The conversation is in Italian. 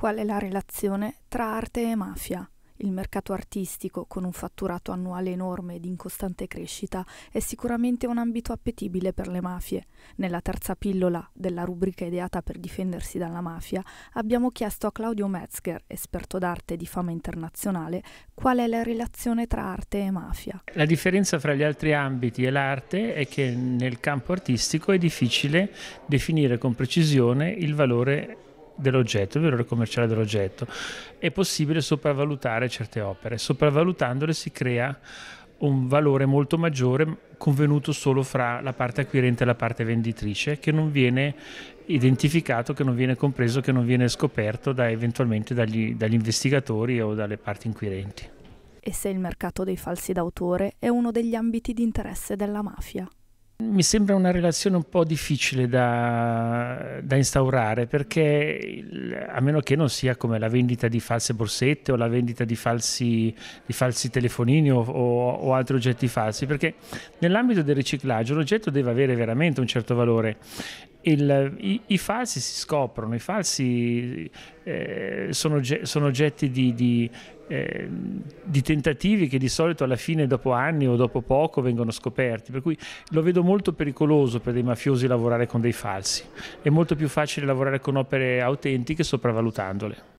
qual è la relazione tra arte e mafia. Il mercato artistico, con un fatturato annuale enorme ed in costante crescita, è sicuramente un ambito appetibile per le mafie. Nella terza pillola della rubrica ideata per difendersi dalla mafia, abbiamo chiesto a Claudio Metzger, esperto d'arte di fama internazionale, qual è la relazione tra arte e mafia. La differenza fra gli altri ambiti e l'arte è che nel campo artistico è difficile definire con precisione il valore dell'oggetto, il valore commerciale dell'oggetto. È possibile sopravvalutare certe opere, sopravvalutandole si crea un valore molto maggiore convenuto solo fra la parte acquirente e la parte venditrice che non viene identificato, che non viene compreso, che non viene scoperto da, eventualmente dagli, dagli investigatori o dalle parti inquirenti. E se il mercato dei falsi d'autore è uno degli ambiti di interesse della mafia? Mi sembra una relazione un po' difficile da, da instaurare perché a meno che non sia come la vendita di false borsette o la vendita di falsi, di falsi telefonini o, o, o, altri oggetti falsi, perché nell'ambito del riciclaggio l'oggetto deve avere veramente un certo valore il, i, i, falsi si scoprono, i falsi eh, sono, sono, oggetti di, di, eh, di, tentativi che di solito alla fine dopo anni o dopo poco vengono scoperti, per cui lo vedo molto pericoloso per dei mafiosi lavorare con dei falsi, è molto più facile lavorare con opere autentiche sopravvalutandole.